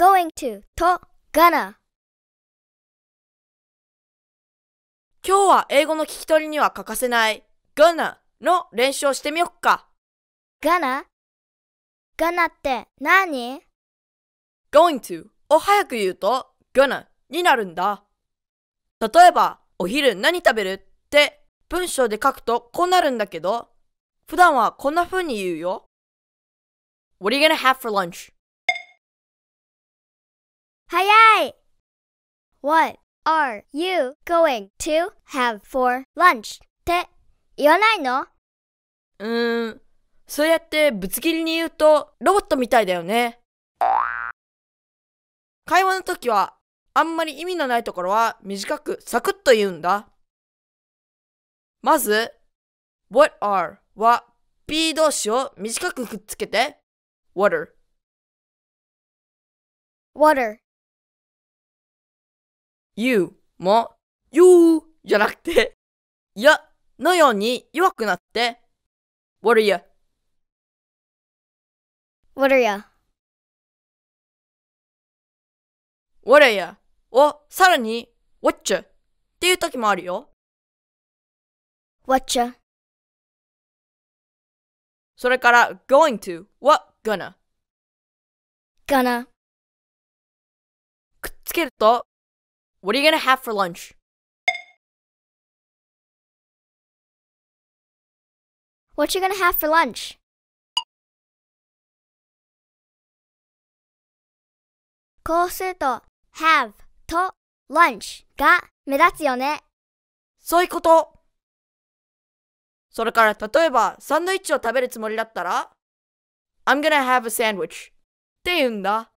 going to と gonna 今日は英語の聞き取りには欠かせない gonna の練習をしてみよっか。gonna? gonna って何 ?going to を早く言うと gonna になるんだ。例えば、お昼何食べるって文章で書くとこうなるんだけど、普段はこんな風に言うよ。What are you gonna have for lunch? 早い What are you going to have for lunch? って言わないのうーん、そうやってぶつ切りに言うとロボットみたいだよね。会話の時はあんまり意味のないところは短くサクッと言うんだ。まず、what are は B 同士を短くくっつけて water。water you も you じゃなくて、やのように弱くなって、what are ya? What are ya? What are ya? をさらに what ya? っていう時もあるよ。What ya? それから going to は gonna。gonna。くっつけると What are you gonna have for lunch? What you gonna have for lunch? こうすると、have と lunch が目立つよね。そういうこと。それから例えばサンドイッチを食べるつもりだったら I'm gonna have a sandwich って言うんだ。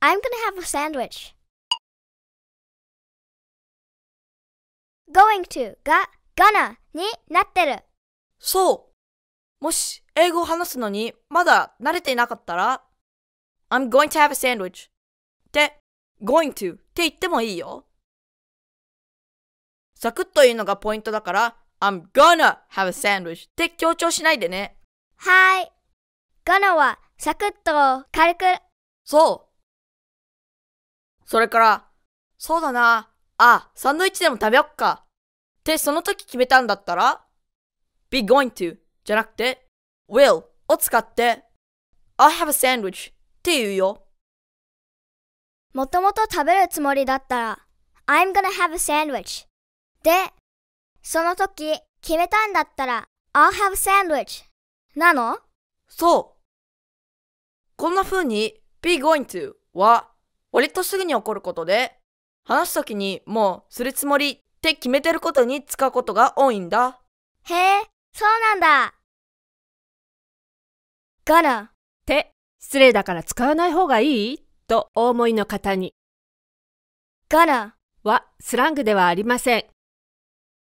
I'm gonna have a sandwich. going to が gonna になってる。そう。もし英語を話すのにまだ慣れていなかったら I'm going to have a sandwich って going to って言ってもいいよ。サクッと言うのがポイントだから I'm gonna have a sandwich って強調しないでね。はい。gonna はサクッと軽く。そう。それから、そうだな。あ、サンドイッチでも食べよっか。ってその時決めたんだったら、be going to じゃなくて、will を使って、I'll have a sandwich って言うよ。もともと食べるつもりだったら、I'm gonna have a sandwich で、その時決めたんだったら、I'll have a sandwich なのそう。こんな風に be going to は割とすぐに起こることで、話す時にもうするつもりって決めてることに使うことが多いんだ。へえ、そうなんだ。からって失礼だから使わない方がいいとお思いの方に。からはスラングではありません。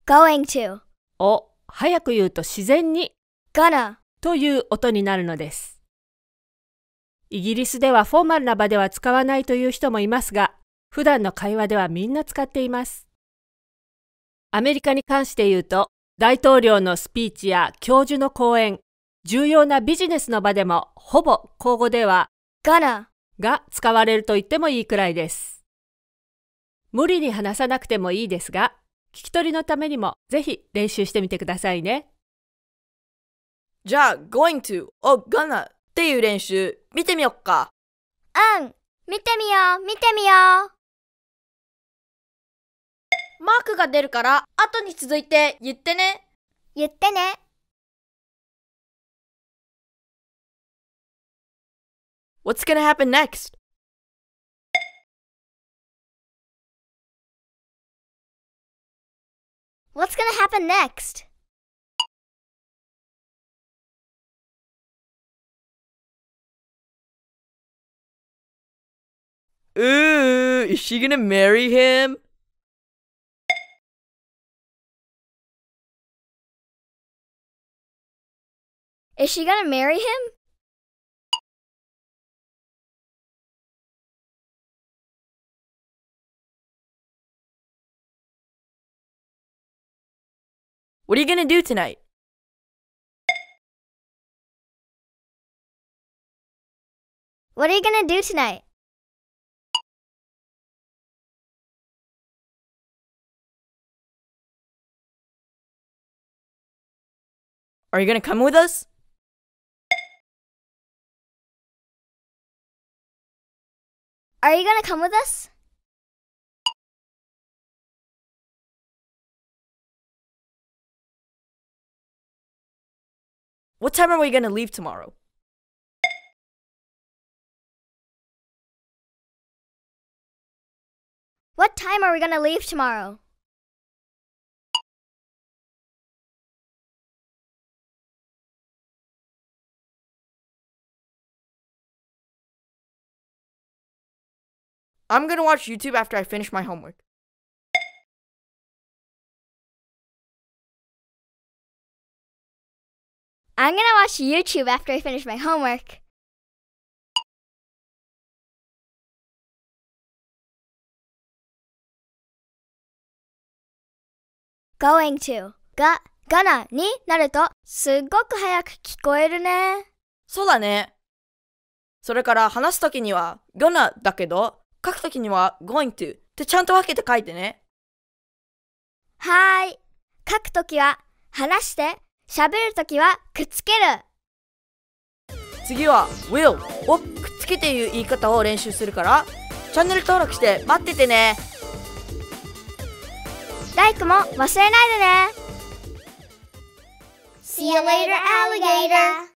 going to を早く言うと自然にからという音になるのです。イギリスではフォーマルな場では使わないという人もいますが、普段の会話ではみんな使っています。アメリカに関して言うと、大統領のスピーチや教授の講演、重要なビジネスの場でも、ほぼ口語では、ガラが使われると言ってもいいくらいです。無理に話さなくてもいいですが、聞き取りのためにもぜひ練習してみてくださいね。じゃあ、going to を gonna っていう練習見てみよっか。うん、見てみよう、見てみよう。マークが出るから、後に続いて言ってね。言ってね。What's gonna happen next? What's gonna happen next? Ooh, is she gonna marry him? Is she gonna marry him? What are you gonna do tonight? What are you gonna do tonight? Are you gonna come with us? Are you going to come with us? What time are we going to leave tomorrow? What time are we going to leave tomorrow? I'm gonna watch YouTube after I finish my homework. I'm gonna watch YouTube after I finish my homework. Going to が、がなになるとすっごく早く聞こえるね。そうだね。それから話すときには、がなだけど、書くときには going to ってちゃんと分けて書いてね。はーい。書くときは話して、喋るときはくっつける。次は will をくっつけていう言い方を練習するから、チャンネル登録して待っててね。ライクも忘れないでね。See you later, alligator!